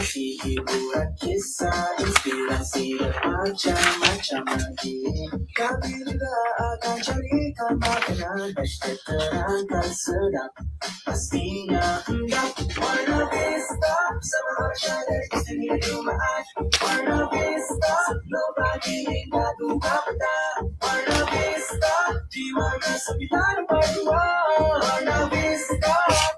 figura que sa inspiración Macha, macha, magi Kabirda akan cari kemakanan Hashtag terangkan sedap Pastinya endap Wanna be stop Sama masyarakat di sini rumaan Wanna be stop Sebelum pagi hingga duka petang Wanna be stop Di mana sembilan berdua Wanna be stop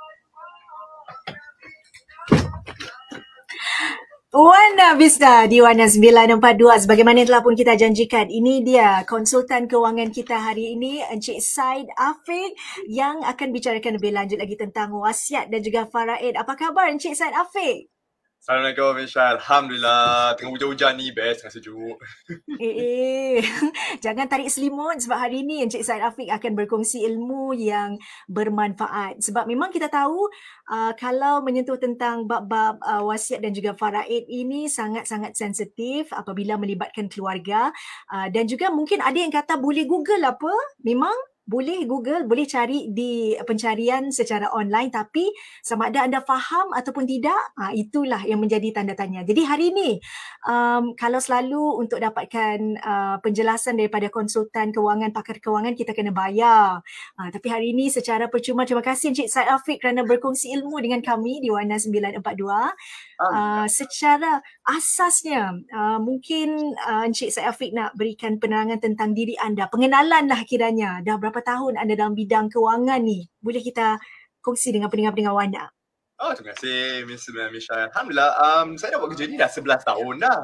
Wana Vista di Wana 942 sebagaimana telah pun kita janjikan. Ini dia konsultan kewangan kita hari ini Encik Said Afiq yang akan bicarakan lebih lanjut lagi tentang wasiat dan juga faraid. Apa khabar Encik Said Afiq? Assalamualaikum Fisha. Alhamdulillah. Tengah hujan-hujan ni best. Rasa sejuk. Eh, eh. Jangan tarik selimut sebab hari ni Encik Syed Afiq akan berkongsi ilmu yang bermanfaat. Sebab memang kita tahu uh, kalau menyentuh tentang bab-bab uh, wasiat dan juga faraid ini sangat-sangat sensitif apabila melibatkan keluarga. Uh, dan juga mungkin ada yang kata boleh google apa. Memang boleh Google, boleh cari di eh, pencarian secara online tapi sama ada anda faham ataupun tidak, ah, itulah yang menjadi tanda tanya. Jadi hari ini, um, kalau selalu untuk dapatkan uh, penjelasan daripada konsultan kewangan, pakar kewangan, kita kena bayar. Ah, tapi hari ini secara percuma, terima kasih Encik Syed Afiq kerana berkongsi ilmu dengan kami di Wana 942. Uh, secara asasnya, uh, mungkin uh, Encik Syed Afiq nak berikan penerangan tentang diri anda. Pengenalan lah kiranya. Dah berapa tahun anda dalam bidang kewangan ni? Boleh kita kongsi dengan pendengar-pendengar Wanda? Oh, terima kasih Miss Michelle. Alhamdulillah, um, saya dah buat kerja ni dah 11 tahun dah.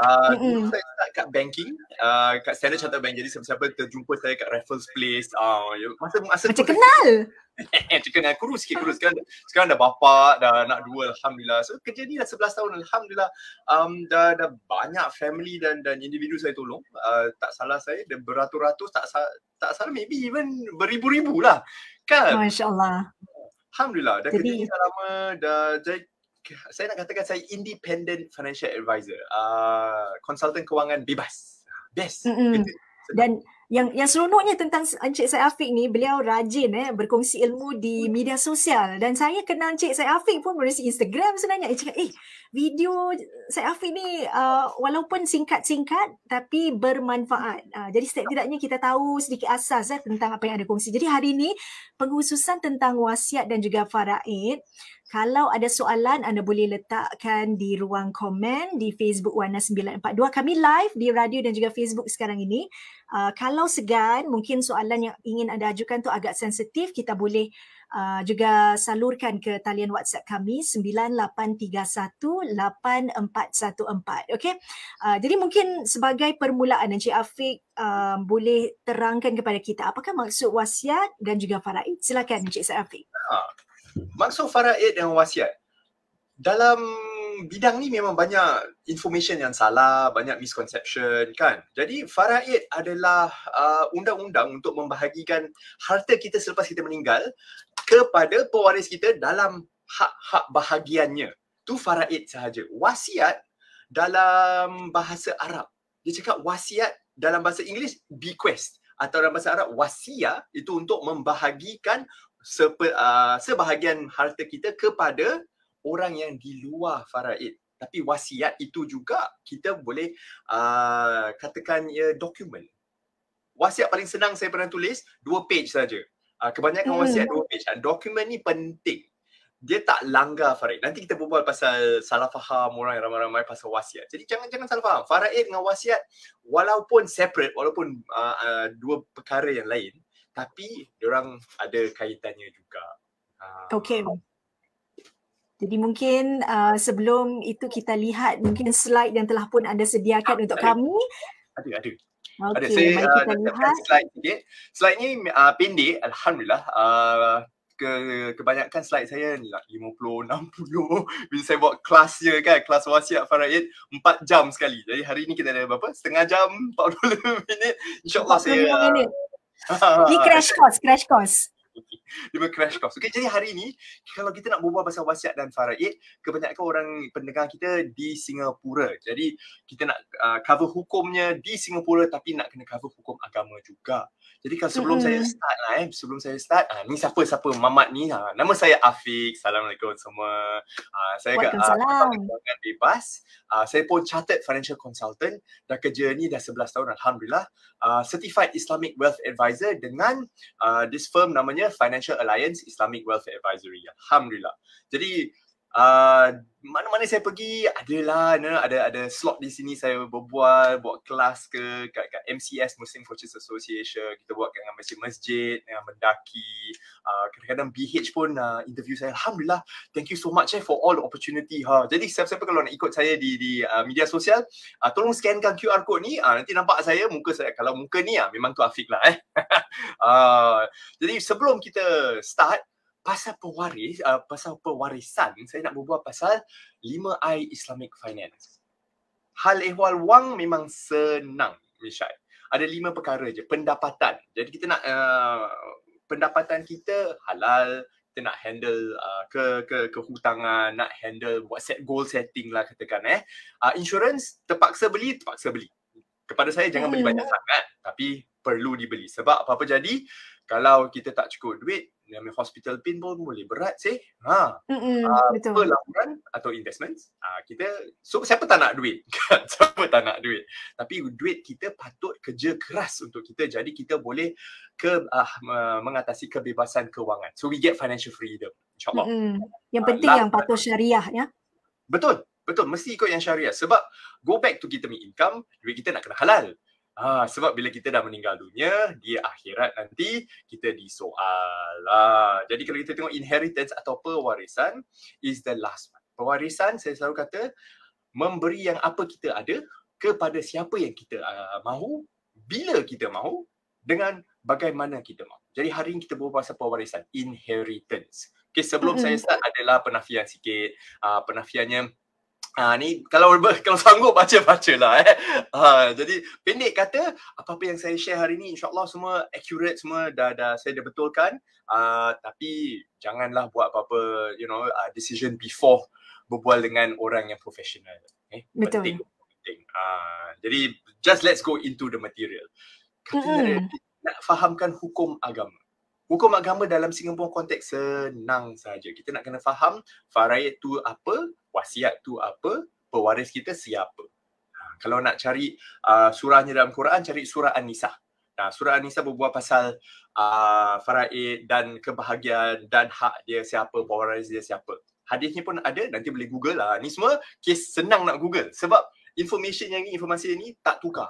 Uh, saya start kat banking, uh, kat Standard Chartered Bank. Jadi siapa-siapa terjumpa saya kat Raffles Place. Uh, ya, masa, masa Macam tu, kenal. Eh, cakap kenal kurus sikit kurus sekarang, sekarang dah bapa dah nak dua alhamdulillah so kerja ni dah 11 tahun alhamdulillah um, dah dah banyak family dan dan individu saya tolong uh, tak salah saya dan beratus-ratus tak tak salah maybe even beribu-ribu lah kan masyaallah alhamdulillah dah Jadi... kerja ni dah lama dah saya nak katakan saya independent financial advisor, uh, consultant kewangan bebas. Best. Mm-hmm. Dan yang yang seronoknya tentang Encik Syed Afiq ni beliau rajin eh berkongsi ilmu di hmm. media sosial dan saya kenal Encik Syed Afiq pun melalui Instagram sebenarnya eh, eh video Syed Afiq ni uh, walaupun singkat-singkat tapi bermanfaat uh, jadi setidaknya kita tahu sedikit asas eh, tentang apa yang ada kongsi jadi hari ini pengkhususan tentang wasiat dan juga faraid kalau ada soalan anda boleh letakkan di ruang komen di Facebook Wana 942 kami live di radio dan juga Facebook sekarang ini Uh, kalau segan mungkin soalan yang ingin anda ajukan tu agak sensitif kita boleh uh, juga salurkan ke talian WhatsApp kami 98318414 okey uh, jadi mungkin sebagai permulaan Encik Afiq uh, boleh terangkan kepada kita apakah maksud wasiat dan juga faraid silakan Encik Afiq uh, maksud faraid dan wasiat dalam bidang ni memang banyak information yang salah, banyak misconception kan. Jadi faraid adalah uh, undang-undang untuk membahagikan harta kita selepas kita meninggal kepada pewaris kita dalam hak-hak bahagiannya. Tu faraid sahaja. Wasiat dalam bahasa Arab. Dia cakap wasiat dalam bahasa Inggeris bequest atau dalam bahasa Arab wasia itu untuk membahagikan sepe, uh, sebahagian harta kita kepada orang yang di luar faraid tapi wasiat itu juga kita boleh uh, katakan ia dokumen wasiat paling senang saya pernah tulis dua page saja uh, kebanyakan hmm. wasiat dua page ah, dokumen ni penting dia tak langgar faraid. Nanti kita berbual pasal salah faham orang ramai-ramai pasal wasiat. Jadi jangan-jangan salah faham. Faraid dengan wasiat walaupun separate, walaupun uh, uh, dua perkara yang lain, tapi orang ada kaitannya juga. Uh, okay. Jadi mungkin uh, sebelum itu kita lihat mungkin slide yang telah pun anda sediakan ah, untuk ada. kami. Ada, ada. Okay, ada. Saya mari uh, kita uh, lihat. Slide, okay. slide ni uh, pendek, Alhamdulillah. Uh, ke, kebanyakan slide saya 50, lah, 60. Bila saya buat kelas je kan, kelas wasiat Faraid, 4 jam sekali. Jadi hari ni kita ada berapa? Setengah jam, 40 minit. InsyaAllah saya... Ini crash course, crash course. Okay. Lima crash course. Okay, jadi hari ini kalau kita nak berbual pasal wasiat dan faraid, eh, kebanyakan orang pendengar kita di Singapura. Jadi kita nak uh, cover hukumnya di Singapura tapi nak kena cover hukum agama juga. Jadi kalau sebelum mm-hmm. saya start lah eh, sebelum saya start, uh, ni siapa siapa mamat ni? Uh, nama saya Afiq. Assalamualaikum semua. Uh, saya ke dengan uh, bebas. Uh, saya pun chartered financial consultant dan kerja ni dah 11 tahun alhamdulillah. Uh, certified Islamic Wealth Advisor dengan uh, this firm namanya Financial Alliance Islamic Wealth Advisory. Alhamdulillah. Jadi Ah, mana-mana saya pergi adalah ne, ada ada slot di sini saya berbual buat kelas ke kat, kat MCS Muslim Coaches Association kita buat dengan masjid masjid dengan mendaki uh, kadang-kadang BH pun uh, interview saya alhamdulillah thank you so much eh, for all the opportunity ha jadi siapa-siapa kalau nak ikut saya di di uh, media sosial uh, tolong scankan QR code ni uh, nanti nampak saya muka saya kalau muka ni uh, memang tu Afiq lah eh uh, jadi sebelum kita start pasal pewaris, uh, pasal pewarisan, saya nak berbual pasal 5I Islamic Finance. Hal ehwal wang memang senang, Mishai. Ada lima perkara je, pendapatan. Jadi kita nak uh, pendapatan kita halal, kita nak handle uh, ke ke kehutangan, nak handle buat set goal setting lah katakan eh. Uh, insurance terpaksa beli, terpaksa beli. Kepada saya jangan beli hmm. banyak sangat, tapi perlu dibeli. Sebab apa-apa jadi, kalau kita tak cukup duit, ni ambil hospital pin pun boleh berat sih. Ha. Mm-hmm, uh, betul. Apa atau investments? Uh, kita so siapa tak nak duit? siapa tak nak duit? Tapi duit kita patut kerja keras untuk kita jadi kita boleh ke uh, mengatasi kebebasan kewangan. So we get financial freedom. Insyaallah. mm Yang penting uh, yang patut syariah ya. Betul. Betul, mesti ikut yang syariah sebab go back to kita punya income, duit kita nak kena halal. Ha, sebab bila kita dah meninggal dunia, di akhirat nanti kita disoal. Ha, jadi kalau kita tengok inheritance atau pewarisan is the last one. Pewarisan saya selalu kata memberi yang apa kita ada kepada siapa yang kita uh, mahu, bila kita mahu dengan bagaimana kita mahu. Jadi hari ini kita berbual pasal pewarisan, inheritance. Okay, sebelum saya start adalah penafian sikit. Uh, penafiannya Ha, ni kalau kalau sanggup baca baca lah eh. Ha, jadi pendek kata apa-apa yang saya share hari ni insyaallah semua accurate semua dah dah saya dah betulkan. Uh, tapi janganlah buat apa-apa you know uh, decision before berbual dengan orang yang professional. Eh, Betul. penting penting. Uh, jadi just let's go into the material. Kata hmm. nak fahamkan hukum agama. Hukum agama dalam Singapura konteks senang saja. Kita nak kena faham faraid tu apa, wasiat tu apa, pewaris kita siapa. Ha, kalau nak cari uh, surahnya dalam Quran, cari surah An-Nisa. Nah, surah An-Nisa berbual pasal uh, faraid dan kebahagiaan dan hak dia siapa, pewaris dia siapa. Hadis ni pun ada, nanti boleh google lah. Ni semua kes senang nak google sebab information yang ni, informasi yang ni tak tukar.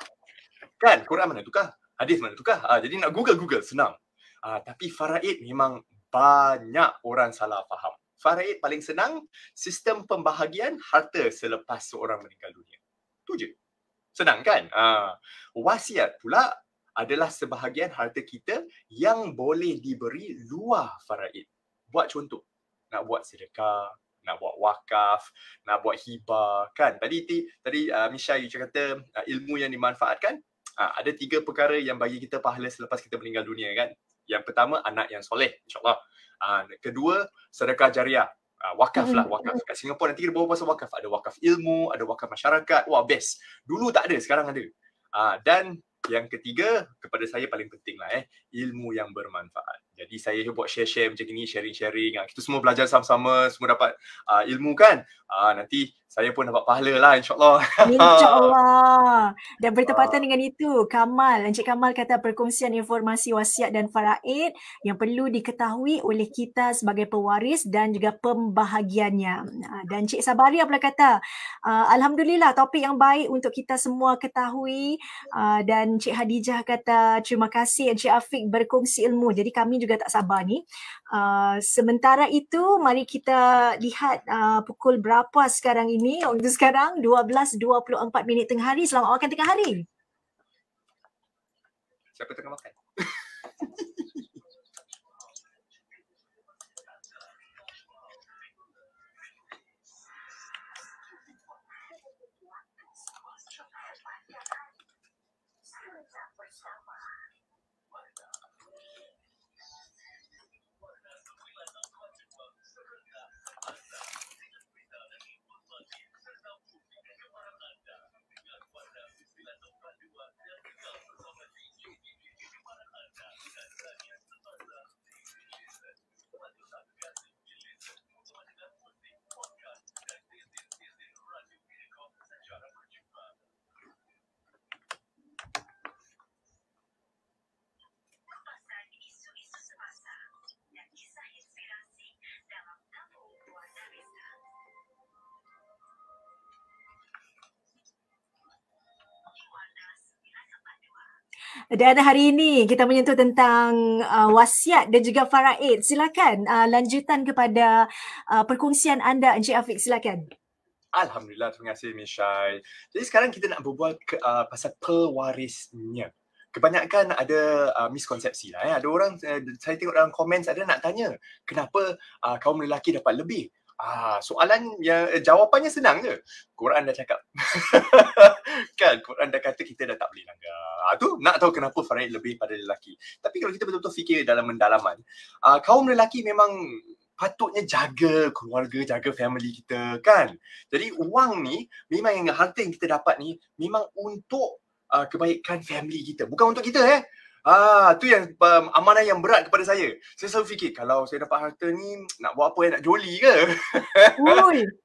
Kan? Quran mana tukar? Hadis mana tukar? Ha, jadi nak google, google. Senang. Uh, tapi faraid memang banyak orang salah faham. Faraid paling senang sistem pembahagian harta selepas seorang meninggal dunia. Tu je. Senang kan? Uh, wasiat pula adalah sebahagian harta kita yang boleh diberi luar faraid. Buat contoh, nak buat sedekah, nak buat wakaf, nak buat hibah kan. Tadi ti, tadi uh, Misha you cakap kata uh, ilmu yang dimanfaatkan uh, ada tiga perkara yang bagi kita pahala selepas kita meninggal dunia kan. Yang pertama anak yang soleh insyaAllah uh, Kedua sedekah jariah uh, Wakaf lah mm-hmm. wakaf kat Singapura nanti kita bawa pasal wakaf Ada wakaf ilmu, ada wakaf masyarakat Wah best Dulu tak ada sekarang ada uh, Dan yang ketiga kepada saya paling penting lah eh Ilmu yang bermanfaat jadi saya buat share-share macam ni, sharing-sharing. Ah, kita semua belajar sama-sama, semua dapat uh, ilmu kan. Uh, nanti saya pun dapat pahala lah insyaAllah. InsyaAllah. Dan bertepatan uh. dengan itu, Kamal. Encik Kamal kata perkongsian informasi wasiat dan faraid yang perlu diketahui oleh kita sebagai pewaris dan juga pembahagiannya. Uh, dan Encik Sabaria pula kata, uh, Alhamdulillah topik yang baik untuk kita semua ketahui. Uh, dan Encik Hadijah kata, terima kasih Encik Afiq berkongsi ilmu. Jadi kami juga juga tak sabar ni. Uh, sementara itu mari kita lihat uh, pukul berapa sekarang ini. Waktu sekarang 12.24 minit tengah hari. Selamat awalkan tengah hari. Siapa tengah makan? Dan hari ini kita menyentuh tentang uh, wasiat dan juga faraid. Silakan uh, lanjutan kepada uh, perkongsian anda Encik Afiq. Silakan. Alhamdulillah. Terima kasih Mishai. Jadi sekarang kita nak berbual ke, uh, pasal pewarisnya. Kebanyakan ada uh, miskonsepsi lah. Ya. Ada orang, uh, saya tengok dalam komen ada nak tanya kenapa uh, kaum lelaki dapat lebih. Ah, soalan yang eh, jawapannya senang je. Quran dah cakap. kan, Quran dah kata kita dah tak boleh langgar. Ah, tu nak tahu kenapa Farid lebih pada lelaki. Tapi kalau kita betul-betul fikir dalam mendalaman, ah, kaum lelaki memang patutnya jaga keluarga, jaga family kita, kan? Jadi uang ni, memang yang harta yang kita dapat ni, memang untuk uh, kebaikan family kita. Bukan untuk kita, eh? Ah, tu yang um, amanah yang berat kepada saya. Saya selalu fikir kalau saya dapat harta ni nak buat apa ya? Nak joli ke? Oi.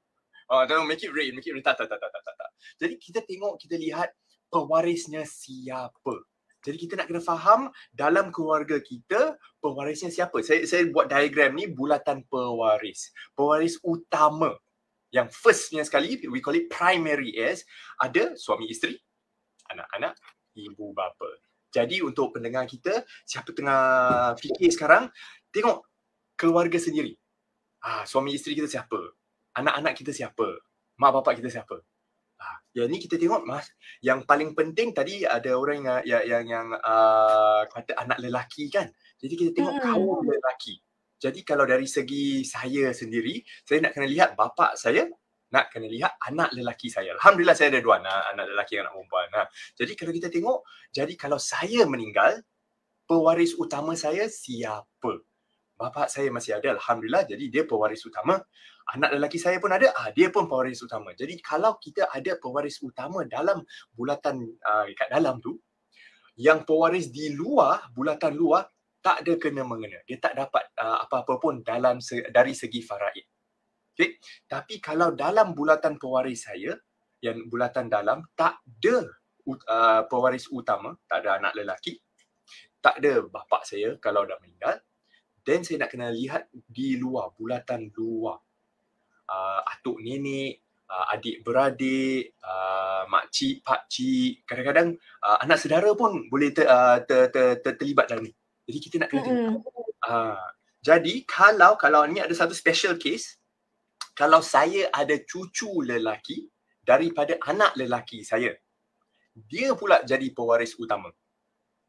Ah, don't make it rain, make it rain. Tak, tak, tak, tak, tak, tak, tak. Jadi kita tengok, kita lihat pewarisnya siapa. Jadi kita nak kena faham dalam keluarga kita pewarisnya siapa. Saya saya buat diagram ni bulatan pewaris. Pewaris utama yang firstnya sekali we call it primary is ada suami isteri, anak-anak, ibu bapa. Jadi untuk pendengar kita, siapa tengah fikir sekarang, tengok keluarga sendiri. Ah, suami isteri kita siapa? Anak-anak kita siapa? Mak bapak kita siapa? Ah, ya ni kita tengok mas. Yang paling penting tadi ada orang yang yang yang, yang uh, kata anak lelaki kan. Jadi kita tengok hmm. kaum lelaki. Jadi kalau dari segi saya sendiri, saya nak kena lihat bapa saya nak kena lihat anak lelaki saya. Alhamdulillah saya ada dua anak, anak lelaki dan anak perempuan. Ha. Jadi kalau kita tengok, jadi kalau saya meninggal, pewaris utama saya siapa? Bapa saya masih ada, Alhamdulillah. Jadi dia pewaris utama. Anak lelaki saya pun ada, ah, dia pun pewaris utama. Jadi kalau kita ada pewaris utama dalam bulatan uh, ah, kat dalam tu, yang pewaris di luar, bulatan luar, tak ada kena-mengena. Dia tak dapat uh, apa-apa pun dalam se- dari segi faraid. Okay. Tapi kalau dalam bulatan pewaris saya, yang bulatan dalam, tak ada uh, pewaris utama, tak ada anak lelaki, tak ada bapak saya kalau dah meninggal, then saya nak kena lihat di luar, bulatan luar. Uh, atuk nenek, uh, adik beradik, uh, makcik, pakcik, kadang-kadang uh, anak saudara pun boleh ter, uh, ter, ter, ter, terlibat dalam ni. Jadi kita nak kena tengok. Uh, jadi kalau kalau ni ada satu special case, kalau saya ada cucu lelaki daripada anak lelaki saya dia pula jadi pewaris utama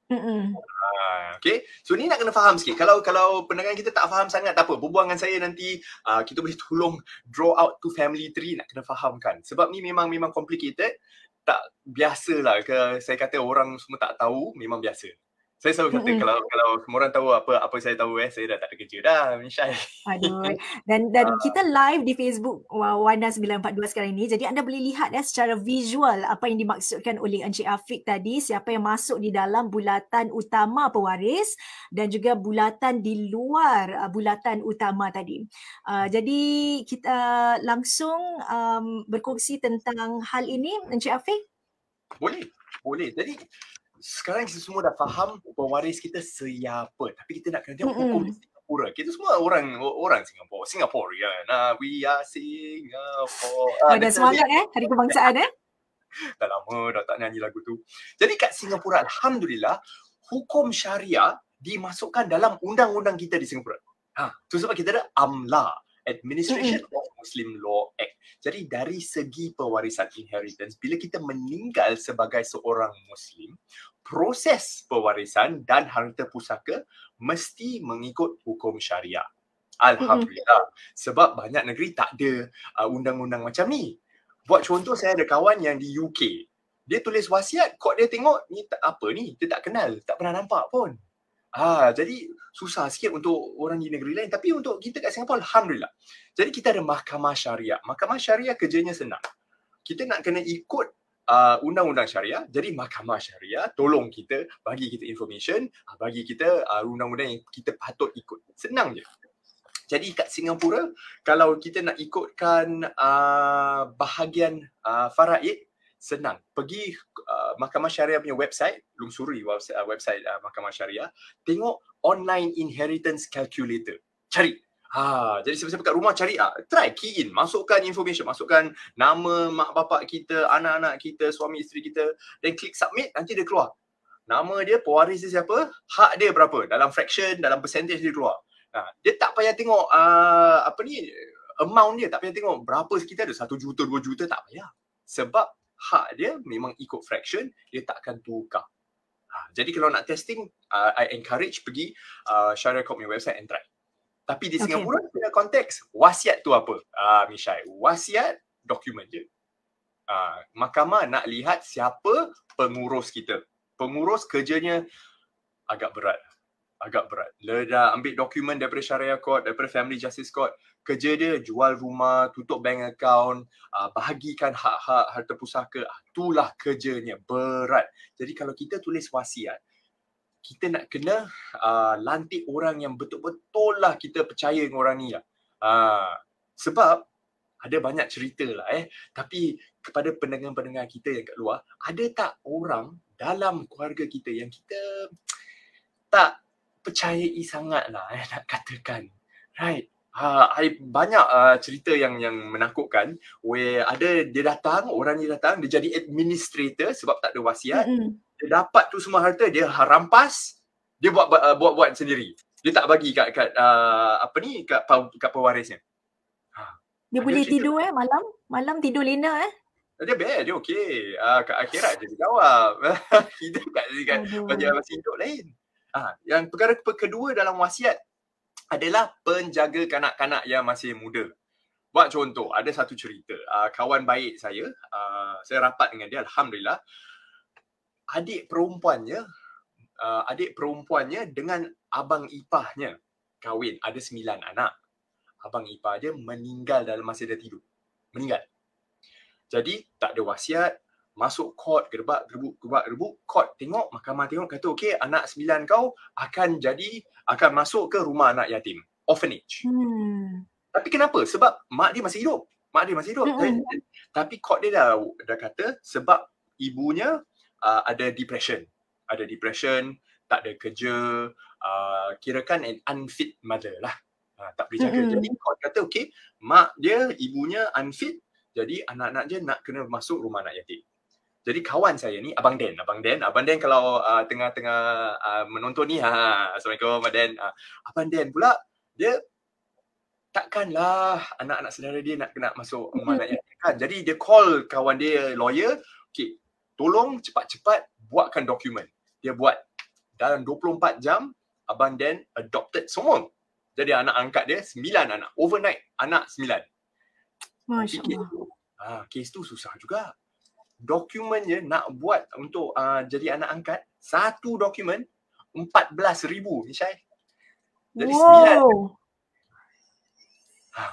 Uh, ah, okay So ni nak kena faham sikit Kalau kalau pendengar kita tak faham sangat Tak apa Berbual saya nanti uh, Kita boleh tolong Draw out to family tree Nak kena fahamkan Sebab ni memang Memang complicated Tak biasa lah ke, Saya kata orang semua tak tahu Memang biasa saya selalu kata mm-hmm. kalau kalau semua orang tahu apa apa saya tahu eh saya dah tak ada kerja dah menyai. Aduh. Dan dan uh. kita live di Facebook Wanda 942 sekarang ini. Jadi anda boleh lihat eh secara visual apa yang dimaksudkan oleh Encik Afiq tadi siapa yang masuk di dalam bulatan utama pewaris dan juga bulatan di luar uh, bulatan utama tadi. Uh, jadi kita langsung um, berkongsi tentang hal ini Encik Afiq. Boleh. Boleh. Jadi sekarang kita semua dah faham pewaris kita siapa tapi kita nak kena tengok hukum mm Singapura kita semua orang orang Singapura Singaporean Nah, we are Singapore ah, ada uh, semangat eh hari kebangsaan eh dah lama dah tak nyanyi lagu tu jadi kat Singapura Alhamdulillah hukum syariah dimasukkan dalam undang-undang kita di Singapura ha, tu sebab kita ada AMLA Administration of Muslim Law Act. Jadi dari segi pewarisan inheritance, bila kita meninggal sebagai seorang Muslim, proses pewarisan dan harta pusaka mesti mengikut hukum syariah. Alhamdulillah. Mm-hmm. Sebab banyak negeri tak ada uh, undang-undang macam ni. Buat contoh saya ada kawan yang di UK. Dia tulis wasiat, kok dia tengok ni apa ni, dia tak kenal, tak pernah nampak pun. Ha, jadi susah sikit untuk orang di negeri lain tapi untuk kita kat Singapura alhamdulillah. Jadi kita ada mahkamah syariah. Mahkamah syariah kerjanya senang. Kita nak kena ikut uh, undang-undang syariah. Jadi mahkamah syariah tolong kita bagi kita information, uh, bagi kita uh, undang-undang yang kita patut ikut. Senang je. Jadi kat Singapura kalau kita nak ikutkan uh, bahagian uh, faraid senang pergi uh, mahkamah syariah punya website lungsuri website, uh, website uh, mahkamah syariah tengok online inheritance calculator cari ha jadi siapa-siapa kat rumah cari uh, try key in masukkan information masukkan nama mak bapak kita anak-anak kita suami isteri kita then klik submit nanti dia keluar nama dia pewaris dia siapa hak dia berapa dalam fraction dalam percentage dia keluar ha, dia tak payah tengok uh, apa ni amount dia tak payah tengok berapa kita ada satu juta dua juta tak payah sebab hak dia memang ikut fraction, dia tak akan tukar. Ha, jadi kalau nak testing, uh, I encourage pergi uh, Syariah Corp website and try. Tapi di Singapura, okay. punya konteks, wasiat tu apa, uh, Mishai? Wasiat, dokumen je. Uh, mahkamah nak lihat siapa pengurus kita. Pengurus kerjanya agak berat agak berat. Dia dah ambil dokumen daripada syariah court, daripada family justice court, kerja dia jual rumah, tutup bank account, uh, bahagikan hak-hak harta pusaka. Ah, itulah kerjanya, berat. Jadi kalau kita tulis wasiat, kita nak kena uh, lantik orang yang betul-betul lah kita percaya dengan orang ni. Lah. Uh, sebab ada banyak cerita lah eh. Tapi kepada pendengar-pendengar kita yang kat luar, ada tak orang dalam keluarga kita yang kita tak percayai e sangatlah eh, nak katakan. Right. Uh, ah, I banyak uh, cerita yang yang menakutkan where ada dia datang, orang dia datang, dia jadi administrator sebab tak ada wasiat. Mm-hmm. Dia dapat tu semua harta, dia harampas, dia buat uh, buat buat sendiri. Dia tak bagi kat kat uh, apa ni kat kat pewarisnya. Ha. Dia boleh tidur eh malam? Malam tidur lena eh? Dia bad, dia okey. Uh, kat akhirat dia jawab. hidup kat, kat bagi orang hidup lain. Ah, ha, yang perkara kedua dalam wasiat adalah penjaga kanak-kanak yang masih muda. Buat contoh, ada satu cerita. Uh, kawan baik saya, uh, saya rapat dengan dia, Alhamdulillah. Adik perempuannya, uh, adik perempuannya dengan abang ipahnya kahwin. Ada sembilan anak. Abang ipah dia meninggal dalam masa dia tidur. Meninggal. Jadi, tak ada wasiat, masuk court, gerbak, gerbuk, gerbak, gerbuk, court tengok, mahkamah tengok, kata okey anak sembilan kau akan jadi, akan masuk ke rumah anak yatim, orphanage. Hmm. Tapi kenapa? Sebab mak dia masih hidup. Mak dia masih hidup. Hmm. Tapi, hmm, hmm. tapi court dia dah, dah kata sebab ibunya uh, ada depression. Ada depression, tak ada kerja, uh, kirakan an unfit mother lah. Uh, tak boleh jaga. Hmm. Jadi court kata okey mak dia, ibunya unfit, jadi anak-anak dia nak kena masuk rumah anak yatim. Jadi kawan saya ni Abang Den, Abang Den, Abang Den kalau ah, tengah-tengah uh, menonton ni ha. ha, ha. Assalamualaikum Abang Den. Uh, ah, Abang Den pula dia takkanlah anak-anak saudara dia nak kena masuk rumah anak yatim kan. Jadi dia call kawan dia lawyer, okey, tolong cepat-cepat buatkan dokumen. Dia buat dalam 24 jam Abang Den adopted semua. Jadi anak angkat dia sembilan anak. Overnight, anak sembilan. Masya Allah. Ha, kes tu susah juga. Dokumen dokumennya nak buat untuk uh, jadi anak angkat satu dokumen 14000 ni Syai. Jadi wow. 9. Ha.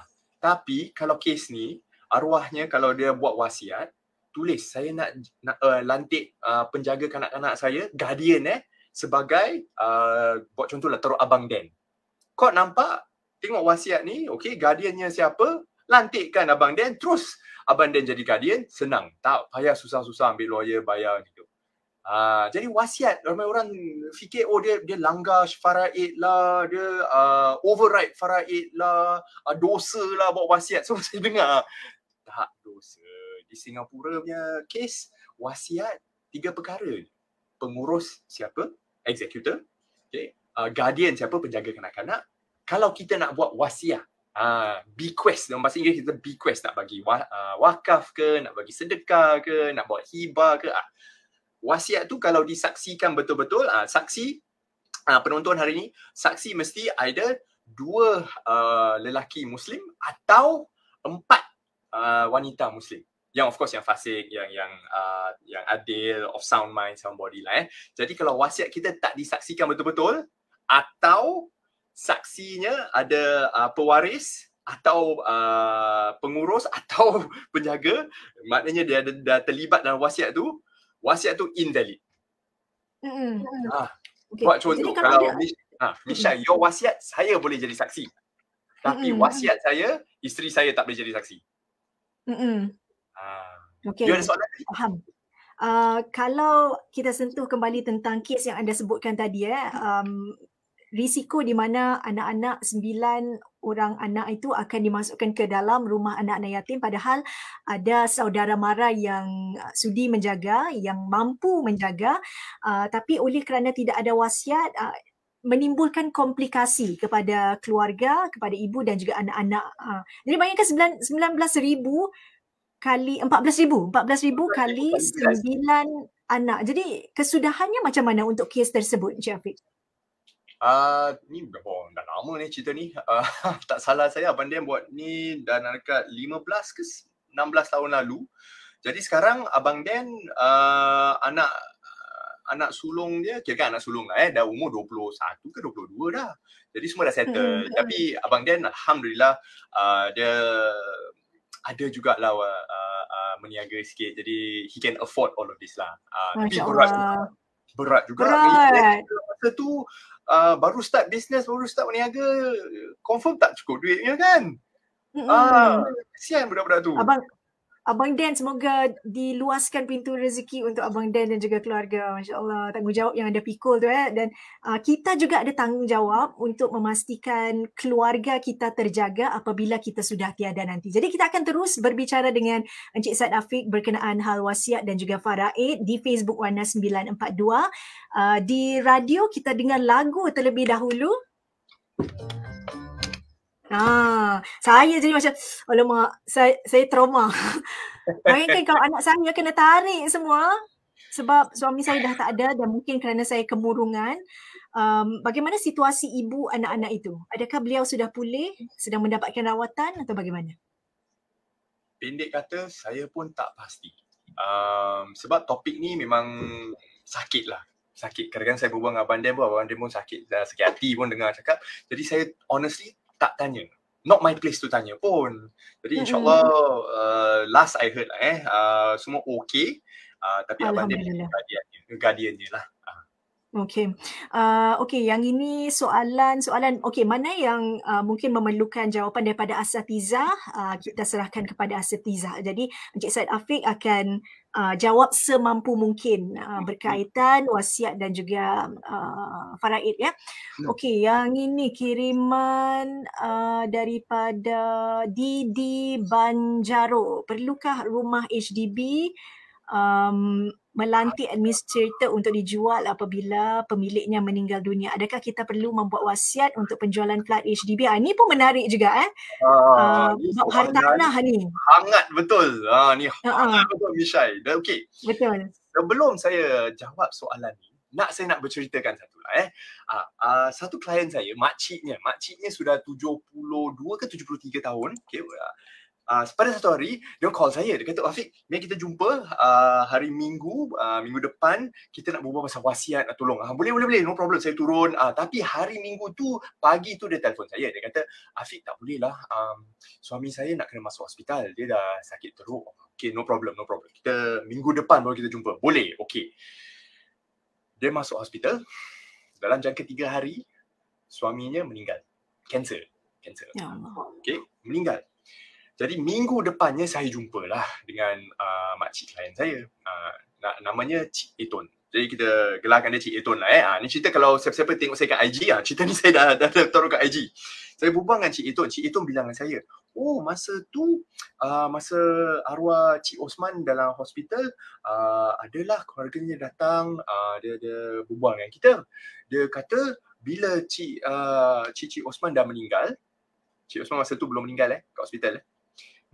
Tapi kalau kes ni arwahnya kalau dia buat wasiat tulis saya nak nak uh, lantik uh, penjaga kanak-kanak saya guardian eh sebagai uh, buat contohlah taruh abang Dan. Kau nampak tengok wasiat ni okay guardiannya siapa lantikkan abang Dan terus abang Dan jadi guardian senang tak payah susah-susah ambil lawyer bayar gitu uh, jadi wasiat ramai orang fikir oh dia dia langgar faraid lah dia uh, override faraid lah uh, dosa lah buat wasiat so saya dengar tak dosa di Singapura punya kes wasiat tiga perkara pengurus siapa executor okay. Uh, guardian siapa penjaga kanak-kanak kalau kita nak buat wasiat uh, ah, bequest dalam bahasa Inggeris kita bequest nak bagi wa, uh, wakaf ke nak bagi sedekah ke nak buat hibah ke uh. wasiat tu kalau disaksikan betul-betul uh, saksi uh, penonton hari ini saksi mesti ada dua uh, lelaki muslim atau empat uh, wanita muslim yang of course yang fasik yang yang uh, yang adil of sound mind sound body lah eh jadi kalau wasiat kita tak disaksikan betul-betul atau saksinya ada uh, pewaris atau uh, pengurus atau penjaga maknanya dia ada, dah terlibat dalam wasiat tu wasiat tu invalid. Hmm. Ah. Okay. Buat contoh jadi kalau, kalau ada... Misha, ah, ha, Misha mm-hmm. your wasiat saya boleh jadi saksi. Tapi mm-hmm. wasiat saya isteri saya tak boleh jadi saksi. Hmm. Ah. Okay. You ada soalan? Faham. Uh, kalau kita sentuh kembali tentang kes yang anda sebutkan tadi eh um, risiko di mana anak-anak sembilan orang anak itu akan dimasukkan ke dalam rumah anak-anak yatim padahal ada saudara mara yang uh, sudi menjaga yang mampu menjaga uh, tapi oleh kerana tidak ada wasiat uh, menimbulkan komplikasi kepada keluarga kepada ibu dan juga anak-anak uh. jadi bayangkan 19 ribu kali 14 ribu 14 ribu kali 9 anak jadi kesudahannya macam mana untuk kes tersebut Encik Ah, uh, ni berapa oh, dah lama ni cerita ni. Uh, tak salah saya Abang Dan buat ni dah dekat 15 ke 16 tahun lalu. Jadi sekarang Abang Dan uh, ah, anak anak sulung dia, kira kan anak sulung lah eh, dah umur 21 ke 22 dah. Jadi semua dah settle. Hmm. hmm. Tapi Abang Dan Alhamdulillah uh, dia ada juga lah uh, uh, meniaga sikit. Jadi he can afford all of this lah. Uh, tapi berat, berat juga. Berat. Masa tu uh, baru start bisnes, baru start berniaga, confirm tak cukup duitnya kan? Mm-hmm. Uh, kesian budak-budak tu. Abang, Abang Dan semoga diluaskan pintu rezeki untuk Abang Dan dan juga keluarga. Masya Allah tanggungjawab yang ada pikul tu eh. Dan uh, kita juga ada tanggungjawab untuk memastikan keluarga kita terjaga apabila kita sudah tiada nanti. Jadi kita akan terus berbicara dengan Encik Syed Afiq berkenaan hal wasiat dan juga faraid di Facebook Wana 942. Uh, di radio kita dengar lagu terlebih dahulu. Ha, saya jadi macam oleh mak saya saya trauma. Bayangkan kalau anak saya kena tarik semua sebab suami saya dah tak ada dan mungkin kerana saya kemurungan. Um, bagaimana situasi ibu anak-anak itu? Adakah beliau sudah pulih, sedang mendapatkan rawatan atau bagaimana? Pendek kata, saya pun tak pasti. Um, sebab topik ni memang sakit lah. Sakit. kerana saya berbual dengan Abang Dan pun, Abang Dan pun sakit. Dah sakit hati pun dengar cakap. Jadi saya honestly tak tanya. Not my place to tanya pun. Jadi insyaAllah uh, last I heard lah eh. Uh, semua okay. Uh, tapi Abang Dan guardian, guardiannya lah. Okey. Uh, okey, yang ini soalan-soalan okey, mana yang uh, mungkin memerlukan jawapan daripada asatiza, uh, ah, kita serahkan kepada asatiza. Jadi Encik Said Afiq akan uh, jawab semampu mungkin uh, berkaitan wasiat dan juga uh, faraid ya. ya. Okey, yang ini kiriman uh, daripada Didi Banjaro. Perlukah rumah HDB um, melantik administrator untuk dijual apabila pemiliknya meninggal dunia. Adakah kita perlu membuat wasiat untuk penjualan flat HDB? Ah, ini pun menarik juga eh. Ah, uh, harta tanah ni. Hangat betul. Ha ah, ni ah, ah. hangat uh betul Mishai. Dah Betul. Sebelum saya jawab soalan ni, nak saya nak berceritakan satu lah eh. Ah, ah, satu klien saya, makciknya, makciknya sudah 72 ke 73 tahun. Okey. Uh, ah, uh, pada satu hari dia call saya dia kata Afiq mari kita jumpa uh, hari minggu uh, minggu depan kita nak berbual pasal wasiat uh, tolong uh, boleh boleh boleh no problem saya turun uh, tapi hari minggu tu pagi tu dia telefon saya dia kata Afiq tak boleh lah um, suami saya nak kena masuk hospital dia dah sakit teruk Okay no problem no problem kita minggu depan baru kita jumpa boleh okay. dia masuk hospital dalam jangka tiga hari suaminya meninggal cancer cancer. Ya okay meninggal jadi minggu depannya saya jumpalah dengan uh, makcik klien saya. Uh, namanya Cik Eton. Jadi kita gelarkan dia Cik Eton lah eh. Uh, ni cerita kalau siapa-siapa tengok saya kat IG lah. cerita ni saya dah, dah, dah taruh kat IG. Saya berbual dengan Cik Eton. Cik Eton bilang dengan saya, oh masa tu, uh, masa arwah Cik Osman dalam hospital, uh, adalah keluarganya datang, uh, dia, dia berbual dengan kita. Dia kata, bila Cik, uh, Cik, Cik Osman dah meninggal, Cik Osman masa tu belum meninggal eh, kat hospital eh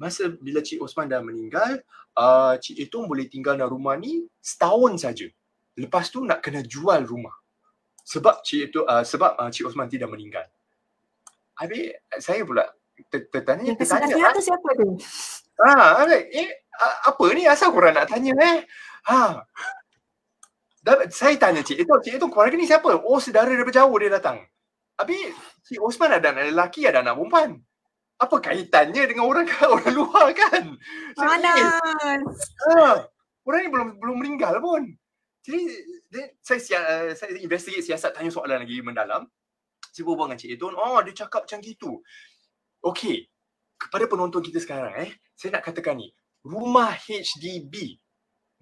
masa bila Cik Osman dah meninggal, uh, Cik Itung boleh tinggal dalam rumah ni setahun saja. Lepas tu nak kena jual rumah. Sebab Cik itu uh, sebab uh, Cik Osman tidak meninggal. Abi saya pula tertanya tertanya ah, siapa tu? Ha, abi, eh, apa ni asal korang nak tanya eh? Ha. Dan saya tanya Cik Itung, Cik Itung keluarga ni siapa? Oh, saudara daripada jauh dia datang. Abi Cik Osman ada anak lelaki, ada anak perempuan apa kaitannya dengan orang orang luar kan? Mana? Uh, ha, orang ni belum belum meninggal pun. Jadi dia, saya siap, eh, saya investigate siasat tanya soalan lagi mendalam. Cuba buat dengan Cik Edon. Oh, dia cakap macam gitu. Okey. Kepada penonton kita sekarang eh, saya nak katakan ni, rumah HDB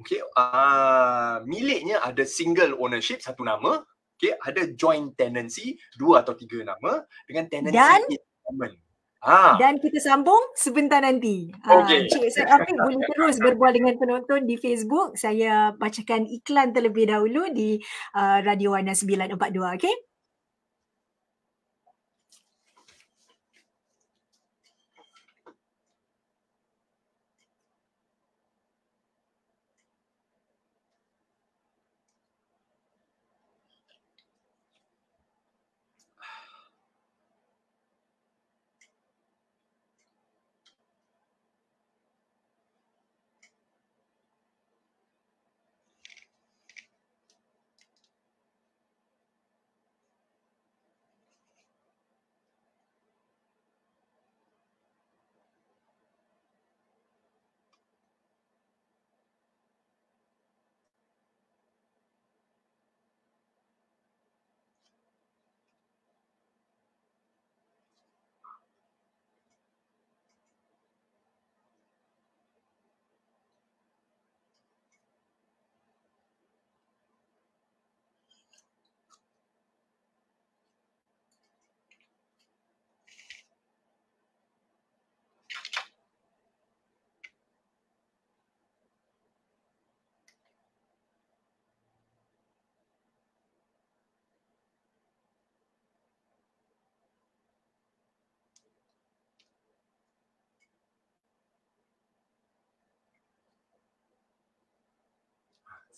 okey, uh, miliknya ada single ownership satu nama, okey, ada joint tenancy dua atau tiga nama dengan tenancy Dan? Ha. Dan kita sambung sebentar nanti. Ah, okay. Uh, Cik Ustaz Afiq boleh terus berbual dengan penonton di Facebook. Saya bacakan iklan terlebih dahulu di uh, Radio Wana 942. Okay.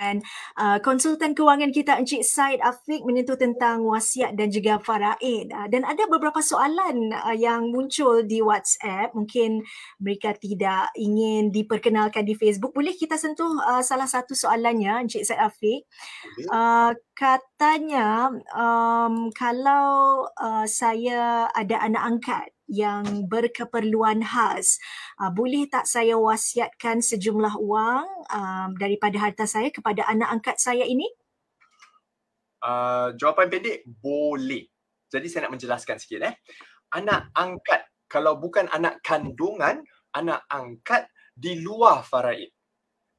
dan uh, konsultan kewangan kita Encik Said Afiq menyentuh tentang wasiat dan juga faraid uh, dan ada beberapa soalan uh, yang muncul di WhatsApp mungkin mereka tidak ingin diperkenalkan di Facebook boleh kita sentuh uh, salah satu soalannya Encik Said Afiq okay. uh, katanya um, kalau uh, saya ada anak angkat yang berkeperluan khas. Uh, boleh tak saya wasiatkan sejumlah wang um, daripada harta saya kepada anak angkat saya ini? Uh, jawapan pendek, boleh. Jadi saya nak menjelaskan sikit. Eh. Anak angkat, kalau bukan anak kandungan, anak angkat di luar faraid.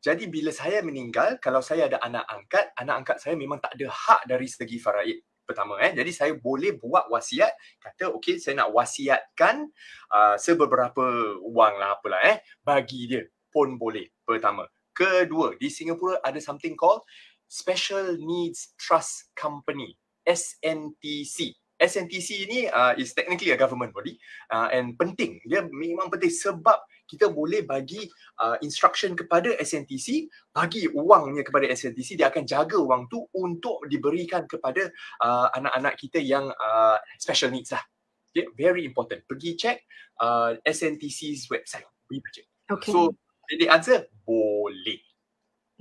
Jadi bila saya meninggal, kalau saya ada anak angkat, anak angkat saya memang tak ada hak dari segi faraid pertama eh jadi saya boleh buat wasiat kata okay saya nak wasiatkan uh, sebeberapa wang lah apalah eh bagi dia pun boleh pertama kedua di Singapura ada something called Special Needs Trust Company SNTC SNTC ni uh, is technically a government body uh, and penting dia memang penting sebab kita boleh bagi uh, instruction kepada SNTC bagi wangnya kepada SNTC dia akan jaga wang tu untuk diberikan kepada uh, anak-anak kita yang uh, special needs lah okay very important pergi check uh, SNTC's website pergi baca okay. so the answer boleh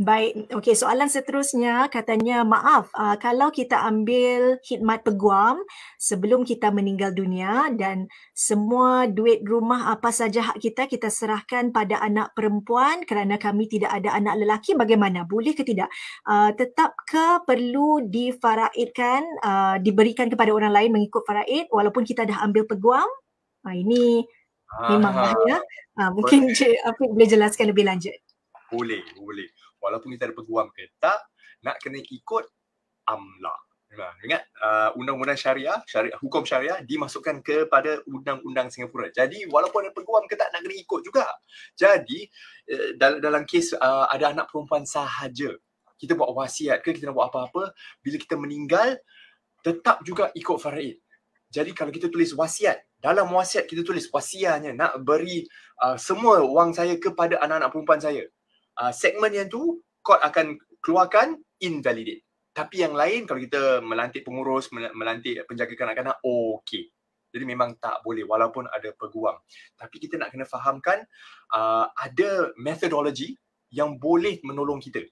Baik, okay, soalan seterusnya katanya maaf uh, kalau kita ambil khidmat peguam sebelum kita meninggal dunia dan semua duit rumah apa saja hak kita kita serahkan pada anak perempuan kerana kami tidak ada anak lelaki bagaimana boleh ke tidak uh, tetap ke perlu difaraidkan uh, diberikan kepada orang lain mengikut faraid walaupun kita dah ambil peguam uh, ini memang bahaya uh, mungkin Cik Afiq boleh jelaskan lebih lanjut boleh boleh walaupun kita ada peguam ke tak, nak kena ikut amla. Nah, ingat uh, undang-undang syariah, syariah, hukum syariah dimasukkan kepada undang-undang Singapura. Jadi walaupun ada peguam ke tak nak kena ikut juga. Jadi uh, eh, dalam dalam kes uh, ada anak perempuan sahaja, kita buat wasiat ke kita nak buat apa-apa, bila kita meninggal tetap juga ikut faraid. Jadi kalau kita tulis wasiat, dalam wasiat kita tulis wasiatnya nak beri uh, semua wang saya kepada anak-anak perempuan saya. Ah, segmen yang tu court akan keluarkan invalidate. Tapi yang lain kalau kita melantik pengurus, melantik penjaga kanak-kanak, okey. Jadi memang tak boleh walaupun ada peguam. Tapi kita nak kena fahamkan uh, ada methodology yang boleh menolong kita.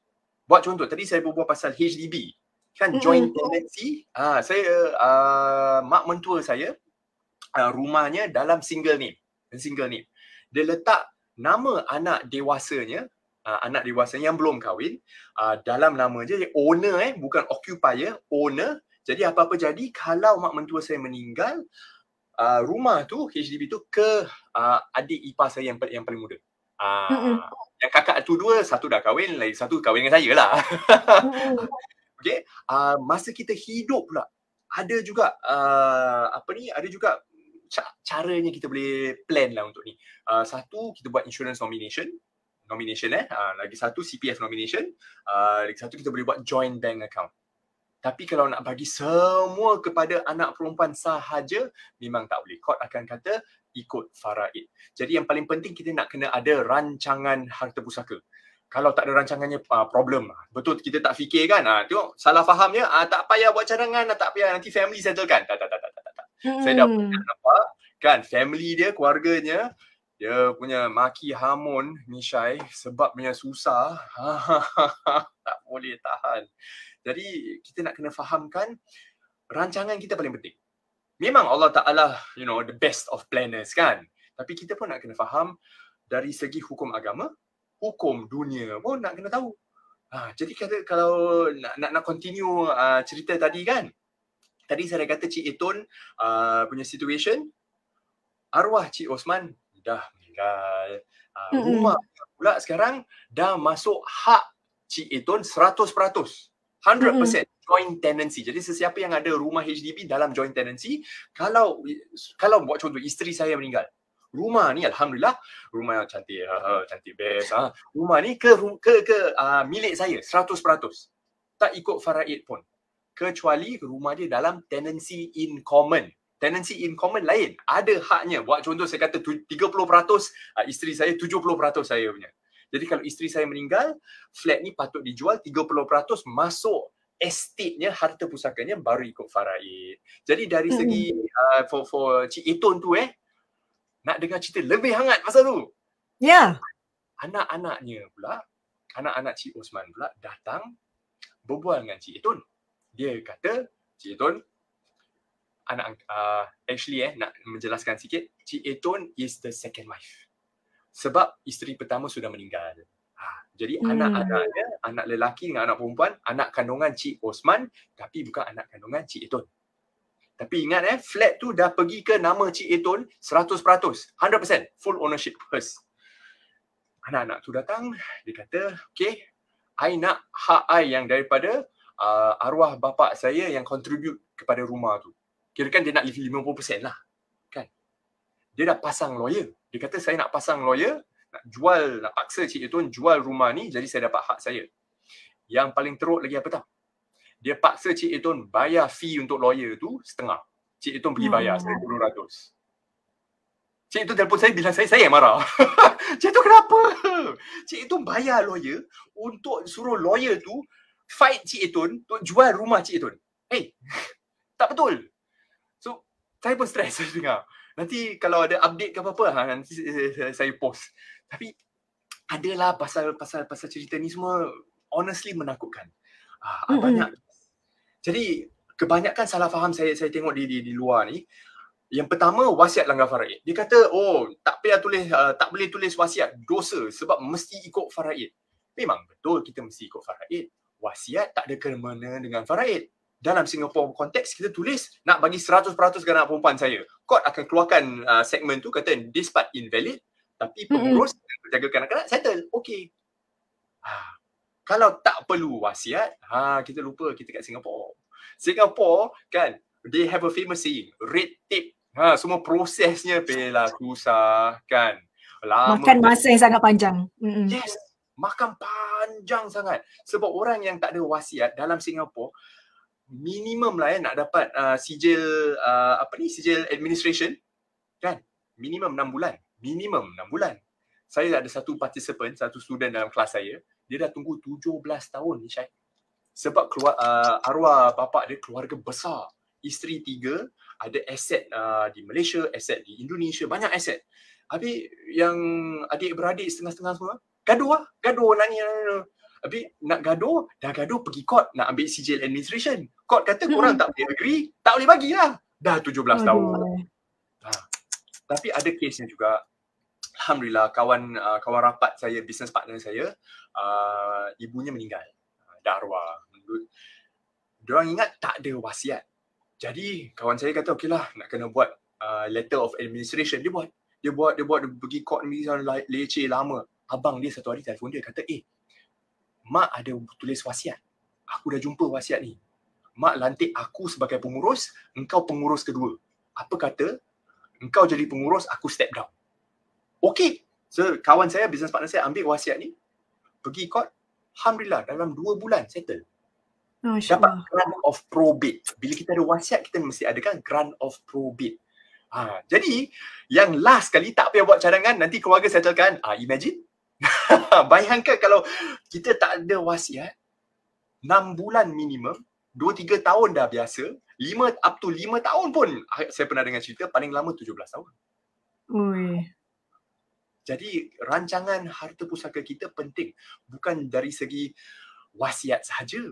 Buat contoh, tadi saya berbual pasal HDB. Kan hmm joint tenancy. Ah, saya, uh, mak mentua saya, uh, rumahnya dalam single name. Single name. Dia letak nama anak dewasanya uh, anak dewasa yang belum kahwin uh, dalam nama je owner eh bukan occupier owner jadi apa-apa jadi kalau mak mentua saya meninggal uh, rumah tu HDB tu ke uh, adik ipar saya yang yang paling muda uh, yang kakak tu dua satu dah kahwin lagi satu kahwin dengan saya lah Okay, uh, masa kita hidup pula ada juga uh, apa ni ada juga caranya kita boleh plan lah untuk ni. Uh, satu, kita buat insurance nomination nomination eh. Uh, lagi satu CPF nomination. Uh, lagi satu kita boleh buat joint bank account. Tapi kalau nak bagi semua kepada anak perempuan sahaja, memang tak boleh. Court akan kata ikut faraid. Jadi yang paling penting kita nak kena ada rancangan harta pusaka. Kalau tak ada rancangannya, ah, problem. Betul kita tak fikir kan? Uh, tengok, salah fahamnya, uh, tak payah buat cadangan, tak payah nanti family settlekan. Tak, tak, tak. tak, tak, tak. Hmm. Saya dah hmm. pernah nampak kan family dia, keluarganya, dia punya maki hamun ni Syai sebab punya susah tak boleh tahan jadi kita nak kena fahamkan rancangan kita paling penting memang Allah Taala you know the best of planners kan tapi kita pun nak kena faham dari segi hukum agama hukum dunia pun nak kena tahu ha, jadi kata kalau nak nak, nak continue uh, cerita tadi kan tadi saya kata Cik Eton uh, punya situation arwah Cik Osman dah meninggal. Uh, rumah pula sekarang dah masuk hak Cik Eton 100%. 100% joint tenancy. Jadi sesiapa yang ada rumah HDB dalam joint tenancy, kalau kalau buat contoh isteri saya meninggal, rumah ni alhamdulillah rumah yang cantik ha, ha cantik best ha. rumah ni ke ke ke uh, milik saya 100% tak ikut faraid pun kecuali rumah dia dalam tenancy in common tenancy in common lain. Ada haknya. Buat contoh saya kata 30% ah, isteri saya, 70% saya punya. Jadi kalau isteri saya meninggal, flat ni patut dijual 30% masuk estate-nya, harta pusakanya baru ikut faraid. Jadi dari segi hmm. uh, for, for Cik Eton tu eh, nak dengar cerita lebih hangat pasal tu. Ya. Yeah. Anak-anaknya pula, anak-anak Cik Osman pula datang berbual dengan Cik Eton. Dia kata, Cik Eton, anak uh, actually eh nak menjelaskan sikit Cik Eton is the second wife sebab isteri pertama sudah meninggal ha, jadi hmm. anak-anaknya anak lelaki dengan anak perempuan anak kandungan Cik Osman tapi bukan anak kandungan Cik Eton tapi ingat eh flat tu dah pergi ke nama Cik Eton 100% 100% full ownership first anak-anak tu datang dia kata okay I nak hak I yang daripada uh, arwah bapa saya yang contribute kepada rumah tu kirakan dia nak leave 50% lah kan dia dah pasang lawyer dia kata saya nak pasang lawyer nak jual nak paksa cik Tun jual rumah ni jadi saya dapat hak saya yang paling teruk lagi apa tau dia paksa cik Tun bayar fee untuk lawyer tu setengah cik Tun pergi bayar hmm. 100 Cik itu telefon saya bilang saya, saya yang marah. Cik itu kenapa? Cik itu bayar lawyer untuk suruh lawyer tu fight Cik Itun untuk jual rumah Cik Itun. Hey, tak betul saya pun stres saya dengar. Nanti kalau ada update ke apa-apa ha, nanti saya post. Tapi adalah pasal pasal pasal cerita ni semua honestly menakutkan. Ah uh, banyak. Jadi kebanyakan salah faham saya saya tengok di di, di luar ni yang pertama wasiat langgar faraid. Dia kata oh tak payah tulis uh, tak boleh tulis wasiat dosa sebab mesti ikut faraid. Memang betul kita mesti ikut faraid. Wasiat tak ada kena dengan faraid dalam Singapore konteks kita tulis nak bagi 100% ke anak perempuan saya court akan keluarkan uh, segmen tu kata this part invalid tapi pengurus mm-hmm. jaga kanak-kanak settle okay ha. kalau tak perlu wasiat ha kita lupa kita kat Singapore Singapore kan they have a famous saying red tape ha semua prosesnya bila susah kan Lama makan masa tak. yang sangat panjang mm-hmm. yes makan panjang sangat sebab orang yang tak ada wasiat dalam Singapore minimum lah eh, nak dapat uh, sijil uh, apa ni sijil administration kan minimum 6 bulan minimum 6 bulan saya ada satu participant satu student dalam kelas saya dia dah tunggu 17 tahun ni Syai sebab keluar uh, arwah bapak dia keluarga besar isteri tiga ada aset uh, di Malaysia aset di Indonesia banyak aset Abi yang adik-beradik setengah-setengah semua, gaduh lah. Gaduh nanya. Abi nak gaduh, dah gaduh pergi court nak ambil sijil administration court kata korang tak boleh agree, tak boleh bagilah. Dah 17 Aduh. tahun. Ha. Tapi ada case kesnya juga. Alhamdulillah kawan uh, kawan rapat saya, business partner saya, uh, ibunya meninggal. Uh, Darwa. Diorang ingat tak ada wasiat. Jadi kawan saya kata okeylah nak kena buat uh, letter of administration dia buat. Dia buat, dia buat, dia pergi court ni leceh lama. Abang dia satu hari telefon dia kata, eh, mak ada tulis wasiat. Aku dah jumpa wasiat ni mak lantik aku sebagai pengurus, engkau pengurus kedua. Apa kata, engkau jadi pengurus, aku step down. Okay. So, kawan saya, business partner saya ambil wasiat ni, pergi court, Alhamdulillah, dalam dua bulan, settle. Oh, Dapat Allah. grant of probate. Bila kita ada wasiat, kita mesti ada kan grant of probate. Ha, jadi, yang last kali tak payah buat cadangan, nanti keluarga settlekan. Ha, imagine. Bayangkan kalau kita tak ada wasiat, enam bulan minimum, Dua tiga tahun dah biasa, lima up to lima tahun pun saya pernah dengar cerita paling lama 17 tahun. Ui. Jadi rancangan harta pusaka kita penting. Bukan dari segi wasiat sahaja.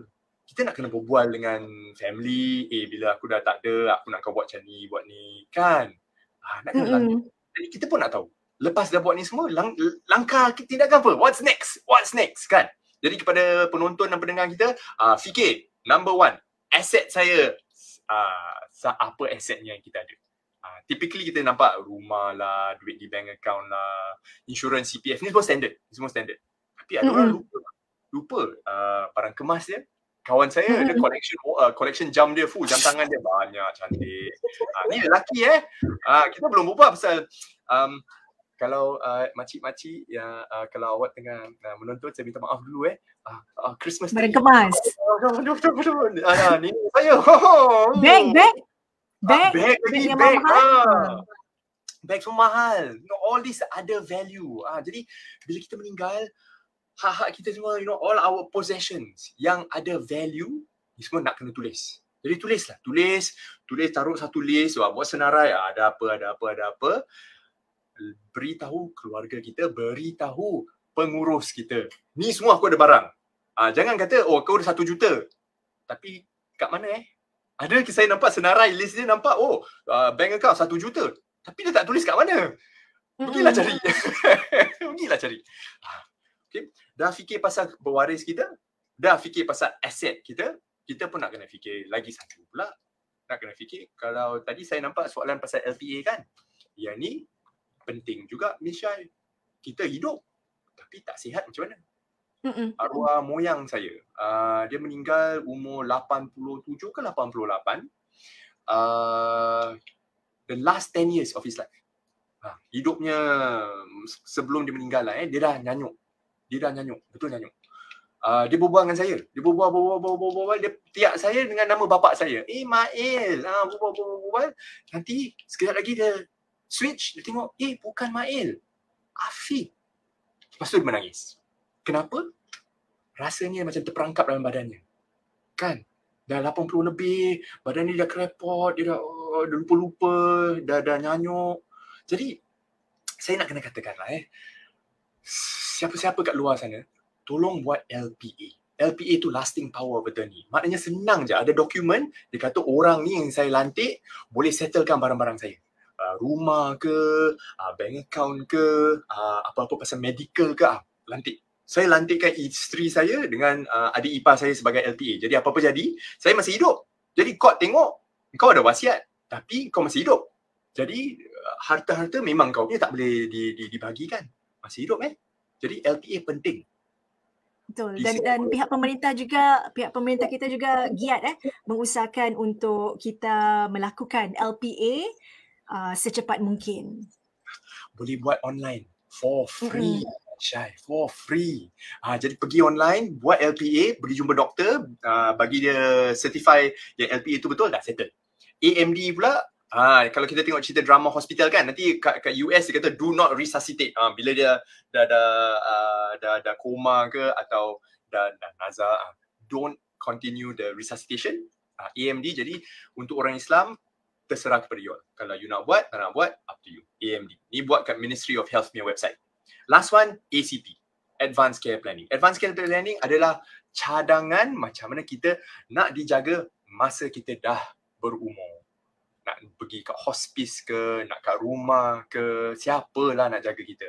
Kita nak kena berbual dengan family, eh bila aku dah tak ada, aku nak kau buat macam ni, buat ni, kan? Ah, nak kena mm-hmm. Jadi kita pun nak tahu. Lepas dah buat ni semua, lang- langkah kita tindakan apa? What's next? What's next, kan? Jadi kepada penonton dan pendengar kita, uh, fikir Number one, aset saya, uh, apa asetnya yang kita ada? Ah, typically kita nampak rumah lah, duit di bank account lah, insurans CPF ni semua standard. Ni semua standard. Tapi ada orang lupa. Lupa uh, barang kemas dia. Kawan saya ada collection uh, collection jam dia full. Jam tangan dia banyak, cantik. Uh, ni lelaki eh. Uh, kita belum berbual pasal um, kalau uh, makcik-makcik ya uh, kalau awak tengah uh, menonton saya minta maaf dulu eh uh, uh, Christmas tree kemas aduh aduh aduh ah ni saya hmm. bag bag ah, bag bag lagi bag bag semua mahal you know all this ada value ah uh, jadi bila kita meninggal hak-hak kita semua you know all our possessions yang ada value ni semua nak kena tulis jadi tulislah tulis tulis taruh satu list buat senarai ada apa ada apa ada apa beritahu keluarga kita, beritahu pengurus kita. Ni semua aku ada barang. Uh, jangan kata, oh kau ada satu juta. Tapi kat mana eh? Ada ke saya nampak senarai list dia nampak, oh uh, bank account satu juta. Tapi dia tak tulis kat mana. Pergilah cari. Pergilah cari. Ah, okay. Dah fikir pasal berwaris kita, dah fikir pasal aset kita, kita pun nak kena fikir lagi satu pula. Nak kena fikir, kalau tadi saya nampak soalan pasal LPA kan, yang ni penting juga Michelle kita hidup tapi tak sihat macam mana arwah moyang saya uh, dia meninggal umur 87 ke 88 uh, ah, the last 10 years of his life ah, hidupnya sebelum dia meninggal lah eh dia dah nyanyuk dia dah nyanyuk betul nyanyuk uh, dia berbual dengan saya dia berbual berbual berbual berbual dia tiak saya dengan nama bapak saya eh mail ah berbual berbual berbual nanti sekejap lagi dia switch, dia tengok, eh bukan Mail. Afiq. Lepas tu dia menangis. Kenapa? Rasanya macam terperangkap dalam badannya. Kan? Dah 80 lebih, badan dia dah kerepot, dia dah, oh, lupa-lupa, dah, dah nyanyuk. Jadi, saya nak kena katakan lah eh. Siapa-siapa kat luar sana, tolong buat LPA. LPA tu lasting power of attorney. Maknanya senang je. Ada dokumen, dia kata orang ni yang saya lantik boleh settlekan barang-barang saya. Ah, rumah ke, uh, bank account ke, uh, apa-apa pasal medical ke, uh, lantik. Saya lantikkan isteri saya dengan uh, adik ipar saya sebagai LTA. Jadi apa-apa jadi, saya masih hidup. Jadi kau tengok, kau ada wasiat tapi kau masih hidup. Jadi uh, harta-harta memang kau punya tak boleh di, di, dibagikan. Masih hidup eh. Jadi LTA penting. Betul. Dan, dan pihak pemerintah juga, pihak pemerintah kita juga giat eh mengusahakan untuk kita melakukan LPA uh, secepat mungkin. Boleh buat online for free. Mm-hmm. Syai, for free. Ha, jadi pergi online, buat LPA, pergi jumpa doktor, uh, bagi dia certify yang LPA tu betul, dah settle. AMD pula, ha, kalau kita tengok cerita drama hospital kan, nanti kat, kat US dia kata do not resuscitate. Ha, bila dia dah dah, uh, dah, dah koma ke atau dah, dah nazar, uh, don't continue the resuscitation. Uh, AMD, jadi untuk orang Islam, terserah kepada you Kalau you nak buat, tak nak buat, up to you. AMD. Ni buat kat Ministry of Health punya website. Last one, ACP. Advanced Care Planning. Advanced Care Planning adalah cadangan macam mana kita nak dijaga masa kita dah berumur. Nak pergi kat hospice ke, nak kat rumah ke, siapalah nak jaga kita.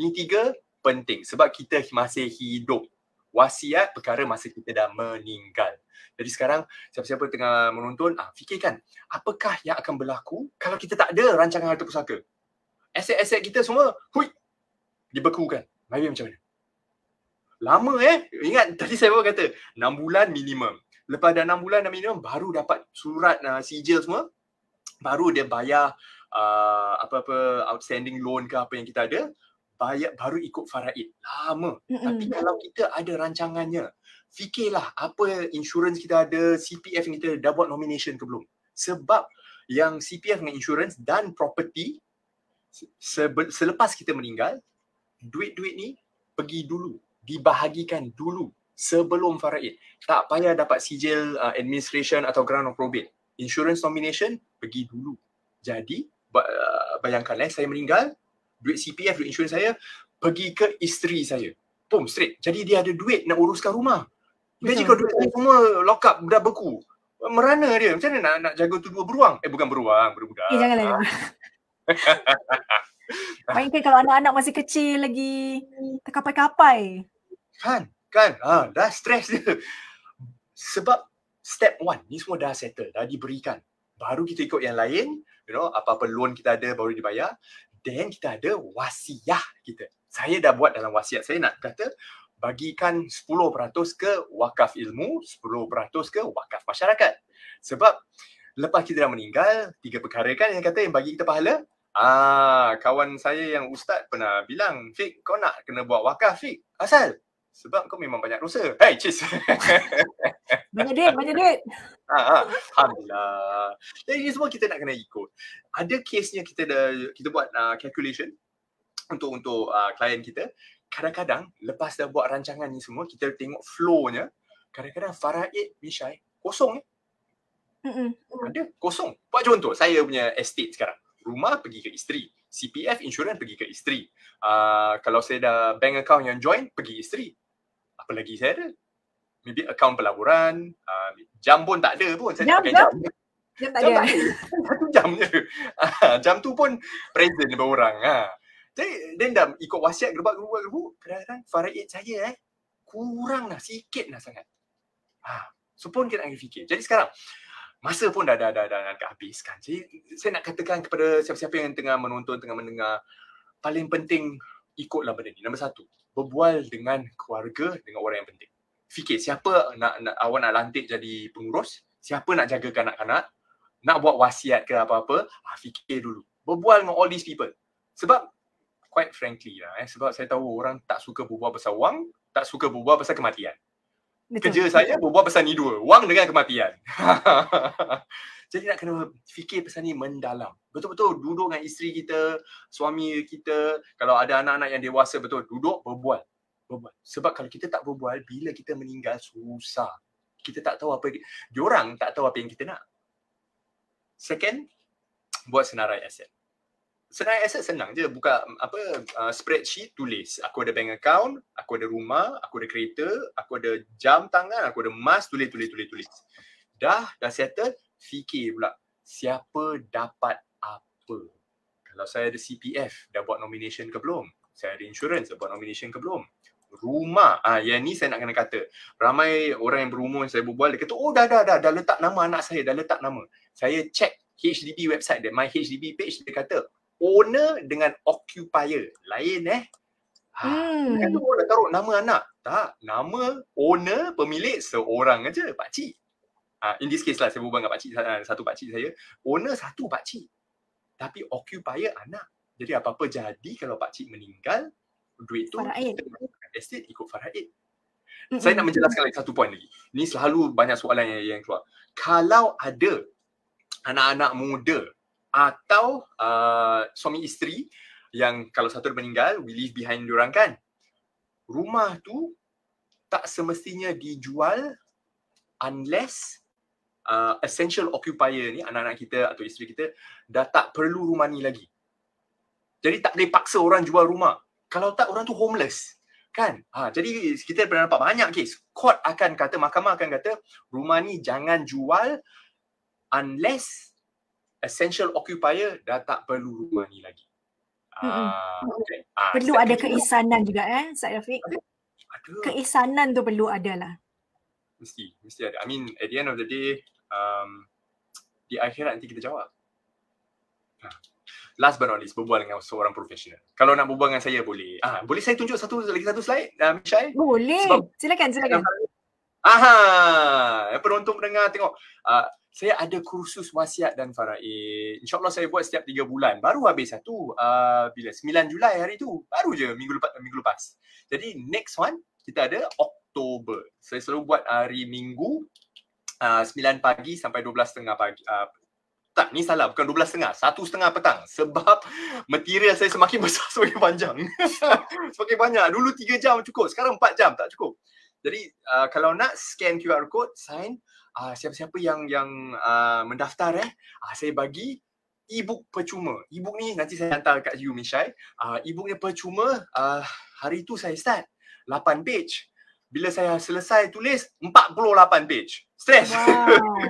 Ni tiga penting sebab kita masih hidup wasiat perkara masa kita dah meninggal. Jadi sekarang siapa-siapa tengah menonton, ah, fikirkan apakah yang akan berlaku kalau kita tak ada rancangan harta pusaka? Aset-aset kita semua, hui, dibekukan. Maybe macam mana? Lama eh. Ingat tadi saya pun kata, 6 bulan minimum. Lepas dah 6 bulan dah minimum, baru dapat surat uh, sijil semua. Baru dia bayar uh, apa-apa outstanding loan ke apa yang kita ada bayar baru ikut faraid lama tapi kalau kita ada rancangannya fikirlah apa insurans kita ada CPF kita dah buat nomination ke belum sebab yang CPF dengan insurans dan property selepas kita meninggal duit-duit ni pergi dulu dibahagikan dulu sebelum faraid tak payah dapat sijil uh, administration atau grant of probate insurance nomination pergi dulu jadi uh, bayangkan eh saya meninggal duit CPF, duit insurans saya pergi ke isteri saya. Boom, straight. Jadi dia ada duit nak uruskan rumah. Dia jika duit saya semua lock up, dah beku. Merana dia. Macam mana nak, nak jaga tu dua beruang? Eh, bukan beruang. Budak-budak. Eh, janganlah. Ha. Bayangkan kalau anak-anak masih kecil lagi terkapai-kapai. Kan, kan. Ha, dah stres dia. Sebab step one, ni semua dah settle, dah diberikan. Baru kita ikut yang lain, you know, apa-apa loan kita ada baru dibayar then kita ada wasiat kita. Saya dah buat dalam wasiat saya nak kata bagikan 10% ke wakaf ilmu, 10% ke wakaf masyarakat. Sebab lepas kita dah meninggal, tiga perkara kan yang kata yang bagi kita pahala. Ah, kawan saya yang ustaz pernah bilang, Fik, kau nak kena buat wakaf, Fik. Asal? sebab kau memang banyak rusa. Hey, cheers. banyak duit, banyak duit. Ha, ha. Alhamdulillah. Jadi ya, ini semua kita nak kena ikut. Ada kesnya kita dah, kita buat uh, calculation untuk untuk uh, klien kita. Kadang-kadang lepas dah buat rancangan ni semua, kita tengok flow-nya. Kadang-kadang faraid, misai, kosong. Eh? Mm-mm. Ada, kosong. Buat contoh, saya punya estate sekarang. Rumah pergi ke isteri. CPF insurans pergi ke isteri. Uh, kalau saya dah bank account yang join, pergi isteri apa lagi saya ada? Maybe account pelaburan, uh, jam pun tak ada pun. Saya jam, jam, jam. Jam tak jam ada. Satu jam je. Ah, jam tu pun present beberapa orang. Ha. Jadi, then dah ikut wasiat gerbak gerbak gerbuk kadang-kadang faraid saya eh, kurang lah, sikit lah sangat. Ha. So pun kita nak fikir. Jadi sekarang, masa pun dah dah dah dah nak habis Jadi saya nak katakan kepada siapa-siapa yang tengah menonton, tengah mendengar, paling penting ikutlah benda ni. Nombor satu, berbual dengan keluarga dengan orang yang penting. Fikir siapa nak, nak awak nak lantik jadi pengurus, siapa nak jaga kanak-kanak, nak buat wasiat ke apa-apa, ah, fikir dulu. Berbual dengan all these people. Sebab quite frankly lah eh, sebab saya tahu orang tak suka berbual pasal wang, tak suka berbual pasal kematian. Betul. Kerja saya berbuat pesan ni dua, wang dengan kematian. Jadi nak kena fikir pesan ni mendalam. Betul-betul duduk dengan isteri kita, suami kita, kalau ada anak-anak yang dewasa betul duduk berbual. Berbual. Sebab kalau kita tak berbual bila kita meninggal susah. Kita tak tahu apa diorang tak tahu apa yang kita nak. Second, buat senarai aset senang aset senang je buka mm, apa uh, spreadsheet tulis aku ada bank account aku ada rumah aku ada kereta aku ada jam tangan aku ada emas tulis tulis tulis tulis dah dah settle fikir pula siapa dapat apa kalau saya ada CPF dah buat nomination ke belum saya ada insurance dah buat nomination ke belum rumah ah ha, yang ni saya nak kena kata ramai orang yang berumur saya berbual dia kata oh dah dah dah dah letak nama anak saya dah letak nama saya check HDB website dia my HDB page dia kata owner dengan occupier lain eh Ha, hmm. Kan tu taruh nama anak. Tak, nama owner pemilik seorang aja, pak cik. Ha, in this case lah saya berbual dengan pak eh, satu pak cik saya, owner satu pak cik. Tapi occupier anak. Jadi apa-apa jadi kalau pak cik meninggal, duit tu faraid. estate ikut faraid. Mm-hmm. Saya nak menjelaskan lagi satu poin lagi. Ni selalu banyak soalan yang, yang keluar. Kalau ada anak-anak muda atau uh, suami isteri yang kalau satu meninggal we leave behind diorang kan rumah tu tak semestinya dijual unless uh, essential occupier ni anak-anak kita atau isteri kita dah tak perlu rumah ni lagi jadi tak boleh paksa orang jual rumah kalau tak orang tu homeless kan ha jadi kita pernah nampak banyak kes court akan kata mahkamah akan kata rumah ni jangan jual unless essential occupier dah tak perlu rumah ni lagi. Hmm. Uh, perlu ada keisanan juga eh, Syed Rafiq. Ada. Keisanan tu perlu adalah. Mesti, mesti ada. I mean, at the end of the day, um, di akhirat nanti kita jawab. Ha. Last but not least, berbual dengan seorang profesional. Kalau nak berbual dengan saya boleh. Ah, boleh saya tunjuk satu lagi satu slide, uh, um, Michelle? Boleh. Sebab silakan, silakan. Aha, penonton pendengar tengok. Uh, saya ada kursus wasiat dan faraid. InsyaAllah saya buat setiap tiga bulan. Baru habis satu. Uh, bila? 9 Julai hari tu. Baru je minggu lepas. minggu lepas. Jadi next one kita ada Oktober. Saya selalu buat hari minggu. Uh, 9 pagi sampai 12.30 pagi. Uh, tak, ni salah. Bukan 12 tengah. Satu setengah petang. Sebab material saya semakin besar, semakin panjang. semakin banyak. Dulu tiga jam cukup. Sekarang empat jam. Tak cukup. Jadi uh, kalau nak scan QR code, sign uh, siapa-siapa yang yang uh, mendaftar eh uh, saya bagi ebook book percuma. e ni nanti saya hantar kat you Mishai. Uh, e-book percuma. Uh, hari tu saya start 8 page. Bila saya selesai tulis 48 page. Stress. Wow.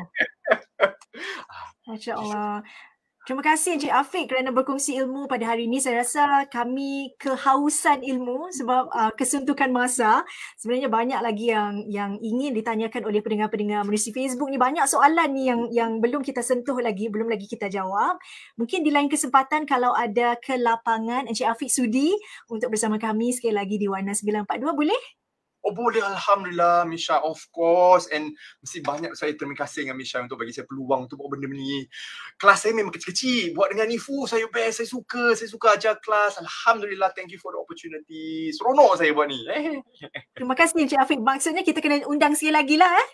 Masya Allah. Terima kasih Encik Afiq kerana berkongsi ilmu pada hari ini. Saya rasa kami kehausan ilmu sebab uh, kesuntukan masa. Sebenarnya banyak lagi yang yang ingin ditanyakan oleh pendengar-pendengar Menerusi Facebook ni. Banyak soalan ni yang yang belum kita sentuh lagi, belum lagi kita jawab. Mungkin di lain kesempatan kalau ada kelapangan Encik Afiq sudi untuk bersama kami sekali lagi di Warna 942 boleh? Oh boleh Alhamdulillah Misha of course and mesti banyak saya terima kasih dengan Misha untuk bagi saya peluang untuk buat benda ni. Kelas saya memang kecil-kecil buat dengan Nifu saya best saya suka saya suka ajar kelas Alhamdulillah thank you for the opportunity seronok saya buat ni. Eh. terima kasih Encik Afiq maksudnya kita kena undang sekali lagi lah eh.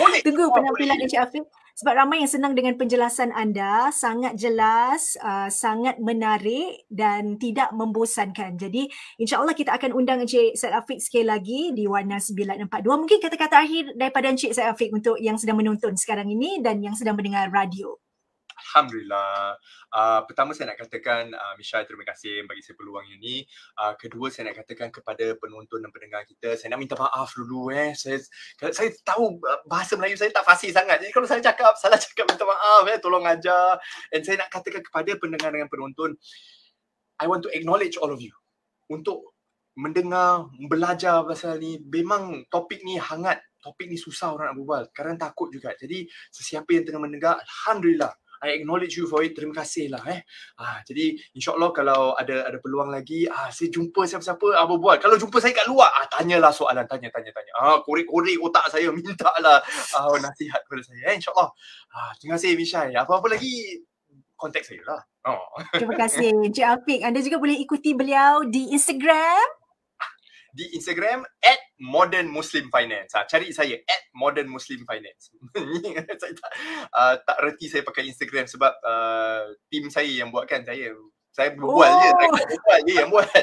Boleh. Tunggu oh, penampilan boleh. Encik Afiq sebab ramai yang senang dengan penjelasan anda sangat jelas uh, sangat menarik dan tidak membosankan jadi insyaallah kita akan undang Encik Syed Afiq sekali lagi di Warna 942 mungkin kata-kata akhir daripada Encik Syed Afiq untuk yang sedang menonton sekarang ini dan yang sedang mendengar radio Alhamdulillah. Uh, pertama saya nak katakan uh, Michelle terima kasih bagi saya peluang ini. ni. Uh, kedua saya nak katakan kepada penonton dan pendengar kita, saya nak minta maaf dulu eh. Saya saya tahu bahasa Melayu saya tak fasih sangat. Jadi kalau saya cakap salah cakap minta maaf eh tolong ajar. And saya nak katakan kepada pendengar dan penonton I want to acknowledge all of you untuk mendengar, belajar pasal ni. Memang topik ni hangat topik ni susah orang nak berbual. Sekarang takut juga. Jadi sesiapa yang tengah mendengar, Alhamdulillah. I acknowledge you for it. Terima kasih lah eh. Ah, jadi insyaAllah kalau ada ada peluang lagi, ah, saya jumpa siapa-siapa, apa ah, buat? Kalau jumpa saya kat luar, ah, tanyalah soalan, tanya, tanya, tanya. Ah, kori kori otak saya, minta lah ah, nasihat kepada saya. Eh, InsyaAllah. Ah, terima kasih, Mishai. Apa-apa lagi, kontak saya lah. Oh. Terima kasih, Encik Apik. Anda juga boleh ikuti beliau di Instagram di Instagram at Modern Muslim Finance. Ha, cari saya at Modern Muslim Finance. saya tak, uh, tak reti saya pakai Instagram sebab uh, ah, tim saya yang buatkan saya saya berbual oh. je, saya oh. berbual je yang buat.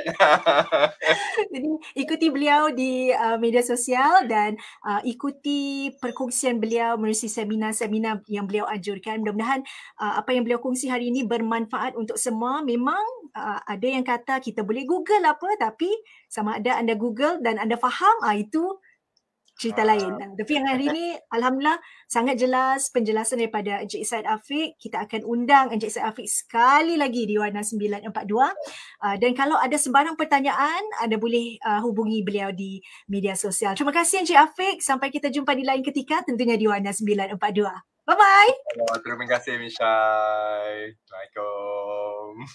Jadi ikuti beliau di uh, media sosial dan uh, ikuti perkongsian beliau melalui seminar-seminar yang beliau anjurkan. Mudah-mudahan uh, apa yang beliau kongsi hari ini bermanfaat untuk semua. Memang uh, ada yang kata kita boleh Google apa tapi sama ada anda Google dan anda faham uh, itu cerita ha. lain. Tapi yang hari ini, alhamdulillah sangat jelas penjelasan daripada Encik Syed Afiq. Kita akan undang Encik Syed Afiq sekali lagi di Warna 942. Uh, ah, dan kalau ada sebarang pertanyaan, anda boleh uh, hubungi beliau di media sosial. Terima kasih Encik Afiq. Sampai kita jumpa di lain ketika tentunya di Warna 942. Bye-bye. Terima kasih Misha. Assalamualaikum.